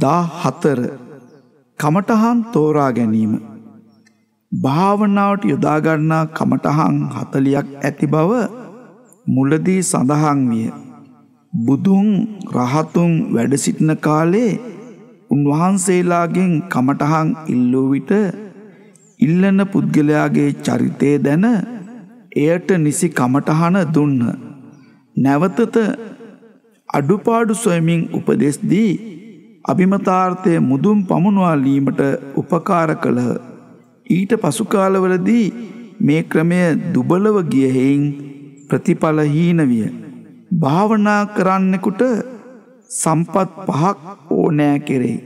දා හතර කමටහන් තෝරා ගැනීම. භාවනාවට යොදාගන්නා කමටහන් හතලියක් ඇති බව මුලදී සඳහන් විය. බුදුන් රහතුන් වැඩසිටින කාලේ උන්වහන්සේලාගෙන් කමටහන් ඉල්ලූ විට ඉල්ලන පුද්ගලයාගේ චරිතය දැන එයට නිසි කමටහන දුන්න. නැවතත අඩුපාඩු සොයමින් උපදෙස් දී අභිමතාර්ථය මුදුම් පමුණවාලීමට උපකාර කළහ. ඊට පසුකාලවලදී මේ ක්‍රමය දුබලව ගියහෙයින් ප්‍රතිඵලහීන විය. භාවනා කරන්නෙකුට සම්පත් පහක් ඕනෑ කෙරෙයි.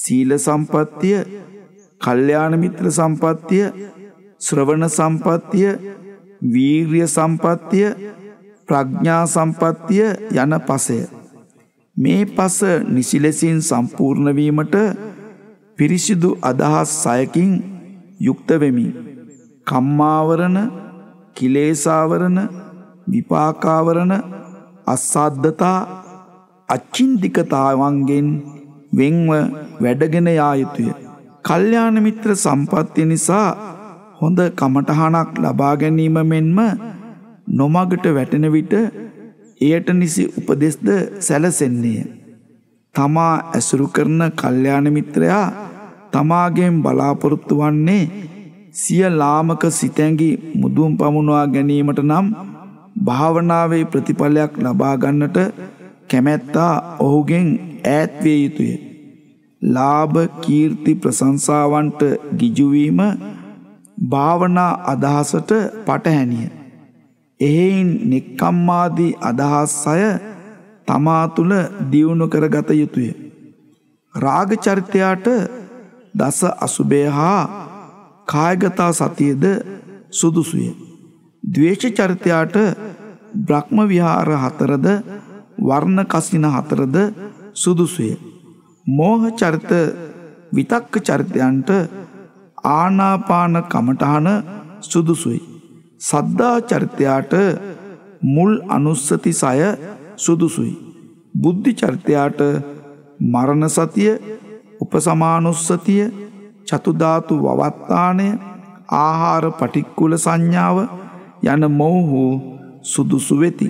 සීල සම්පත්තිය කල්්‍යානමිත්‍ර සම්පත්තිය ශ්‍රවණ සම්පත්තිය වීර්ය සම්පත්තිය ප්‍රඥා සම්පත්තිය යන පසය. මේ පස නිසිලෙසින් සම්පූර්ණ වීමට පිරිසිදු අදහස් සයකින් යුක්ත වෙමි. කම්මාවරණ, කිලේසාවරණ, විපාකාවරණ, අසද්දතා, අචින්තිකතාවන්ගෙන් වෙන්ව වැඩගෙන යා යුතුය. කල්යාණ මිත්‍ර සම්පත්තිය නිසා හොඳ කමටහනක් ලබා ගැනීම මෙන්ම නොමගට වැටෙන විට එයට නිසි උපදෙස්ද සැලසෙන්නේය. තමා ඇසුරු කරන කල්්‍යාන මිත්‍රයා තමාගෙන් බලාපොරොත්තු වන්නේ සිය ලාමක සිතැඟි මුදුම් පමුණවා ගැනීමට නම් භාවනාවේ ප්‍රතිඵලයක් ලබාගන්නට කැමැත්තා ඔහුගෙන් ඈත්වේ යුතුය. ලාභ කීර්ති ප්‍රසංසාවන්ට ගිජුවීම භාවනා අදහසට පටහැනිය. එහෙයින් නෙක්කම්මාදී අදහස් අය තමා තුළ දියුණු කරගත යුතුය. රාගචරිතයාට දස අසුබය හා කායගතා සතියද සුදුසුය. දවේශ චරිතයාට බ්‍රහ්ම විහාර හතරද වර්ණ කසින හතරද සුදුසුය. මෝහ චරිත විතක්ක චරිතයන්ට ආනාපාන කමටහන සුදුසුයි. සද්දා චරිතයාට මුල් අනුස්සති සය සුදුසුයි. බුද්ධි චරිතයාට මරණ සතිය උපසමානුස්සතිය චතුධාතු වවත්තානය ආහාර පටික්කුල සංඥාව යන මොවුහු සුදුසු වෙති.